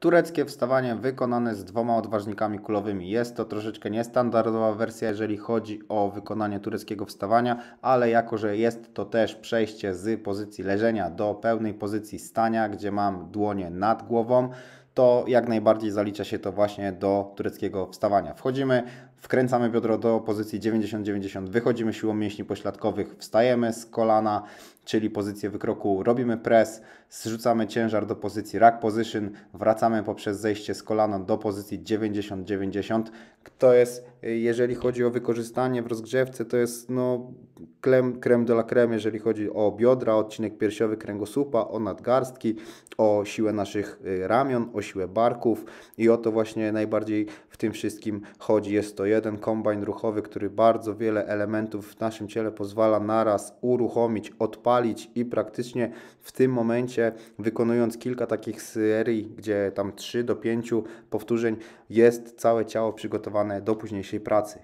Tureckie wstawanie wykonane z dwoma odważnikami kulowymi. Jest to troszeczkę niestandardowa wersja, jeżeli chodzi o wykonanie tureckiego wstawania, ale jako, że jest to też przejście z pozycji leżenia do pełnej pozycji stania, gdzie mam dłonie nad głową, to jak najbardziej zalicza się to właśnie do tureckiego wstawania. Wchodzimy, wkręcamy biodro do pozycji 90-90, wychodzimy siłą mięśni pośladkowych, wstajemy z kolana, czyli pozycję wykroku, robimy press, zrzucamy ciężar do pozycji rack position, wracamy poprzez zejście z kolana do pozycji 90-90. To jest jeżeli chodzi o wykorzystanie w rozgrzewce, to jest no, krem, krem de la creme, jeżeli chodzi o biodra, odcinek piersiowy kręgosłupa, o nadgarstki, o siłę naszych y, ramion, o siłę barków i o to właśnie najbardziej w tym wszystkim chodzi. Jest to jeden kombajn ruchowy, który bardzo wiele elementów w naszym ciele pozwala naraz uruchomić, odpalić i praktycznie w tym momencie wykonując kilka takich serii, gdzie tam 3 do 5 powtórzeń jest całe ciało przygotowane do późniejszego dzisiejszej pracy.